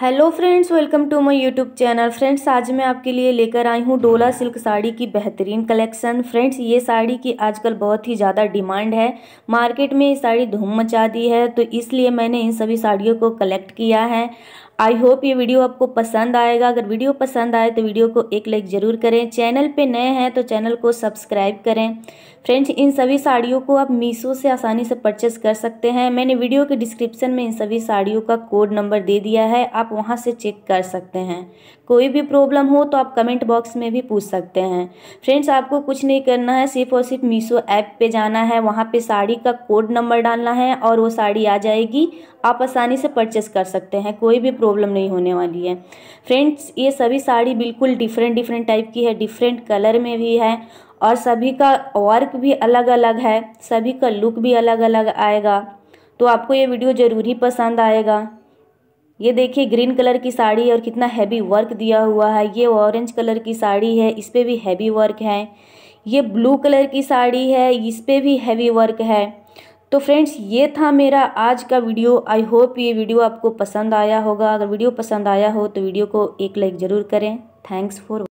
hello friends welcome to my YouTube channel friends आज मैं आपके लिए लेकर आई हूँ डोला सिल्क साड़ी की बेहतरीन कलेक्शन फ्रेंड्स ये साड़ी की आजकल बहुत ही ज़्यादा डिमांड है मार्केट में ये साड़ी धूम मचा दी है तो इसलिए मैंने इन सभी साड़ियों को कलेक्ट किया है आई होप ये वीडियो आपको पसंद आएगा अगर वीडियो पसंद आए तो वीडियो को एक लाइक ज़रूर करें चैनल पे नए हैं तो चैनल को सब्सक्राइब करें फ्रेंड्स इन सभी साड़ियों को आप मीशो से आसानी से परचेस कर सकते हैं मैंने वीडियो के डिस्क्रिप्शन में इन सभी साड़ियों का कोड नंबर दे दिया है आप आप वहाँ से चेक कर सकते हैं कोई भी प्रॉब्लम हो तो आप कमेंट बॉक्स में भी पूछ सकते हैं फ्रेंड्स आपको कुछ नहीं करना है सिर्फ और सिर्फ मीशो ऐप पे जाना है वहाँ पे साड़ी का कोड नंबर डालना है और वो साड़ी आ जाएगी आप आसानी से परचेस कर सकते हैं कोई भी प्रॉब्लम नहीं होने वाली है फ्रेंड्स ये सभी साड़ी बिल्कुल डिफरेंट डिफरेंट टाइप की है डिफरेंट कलर में भी है और सभी का वर्क भी अलग अलग है सभी का लुक भी अलग अलग आएगा तो आपको ये वीडियो ज़रूर ही पसंद आएगा ये देखिए ग्रीन कलर की साड़ी है और कितना हैवी वर्क दिया हुआ है ये ऑरेंज कलर की साड़ी है इस पर भी हैवी वर्क है ये ब्लू कलर की साड़ी है इस पर भी हैवी वर्क है तो फ्रेंड्स ये था मेरा आज का वीडियो आई होप ये वीडियो आपको पसंद आया होगा अगर वीडियो पसंद आया हो तो वीडियो को एक लाइक ज़रूर करें थैंक्स फॉर